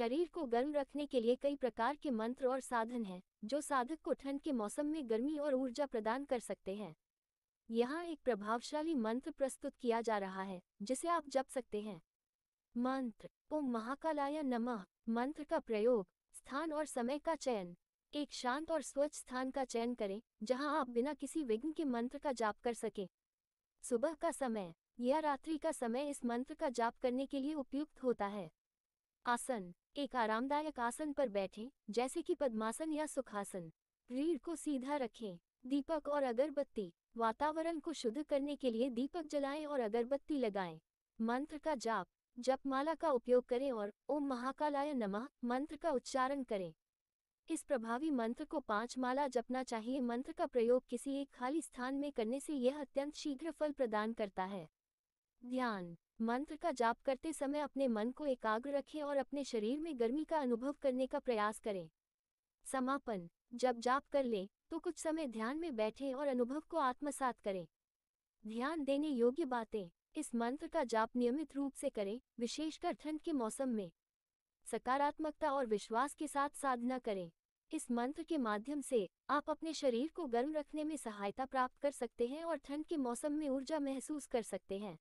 शरीर को गर्म रखने के लिए कई प्रकार के मंत्र और साधन हैं जो साधक को ठंड के मौसम में गर्मी और ऊर्जा प्रदान कर सकते हैं यहाँ एक प्रभावशाली मंत्र प्रस्तुत किया जा रहा है जिसे आप जप सकते हैं मंत्र ओम महाकालाय नमः मंत्र का प्रयोग स्थान और समय का चयन एक शांत और स्वच्छ स्थान का चयन करें जहां आप बिना किसी विघ्न के मंत्र का जाप कर सकें सुबह का समय या रात्रि का समय इस मंत्र का जाप करने के लिए उपयुक्त होता है आसन एक आरामदायक आसन पर बैठें जैसे कि पद्मासन या सुखासन रीढ़ को सीधा रखें दीपक और अगरबत्ती वातावरण को शुद्ध करने के लिए दीपक जलाएं और अगरबत्ती लगाएं मंत्र का जाप जपमाला का उपयोग करें और ओम महाकालाय नमः मंत्र का उच्चारण करें इस प्रभावी मंत्र को पांच माला जपना चाहिए मंत्र का प्रयोग किसी एक खाली स्थान में करने से यह अत्यंत शीघ्र फल प्रदान करता है ध्यान मंत्र का जाप करते समय अपने मन को एकाग्र रखें और अपने शरीर में गर्मी का अनुभव करने का प्रयास करें समापन जब जाप कर लें तो कुछ समय ध्यान में बैठें और अनुभव को आत्मसात करें ध्यान देने योग्य बातें इस मंत्र का जाप नियमित रूप से करें विशेषकर ठंड के मौसम में सकारात्मकता और विश्वास के साथ साधना करें इस मंत्र के माध्यम से आप अपने शरीर को गर्म रखने में सहायता प्राप्त कर सकते हैं और ठंड के मौसम में ऊर्जा महसूस कर सकते हैं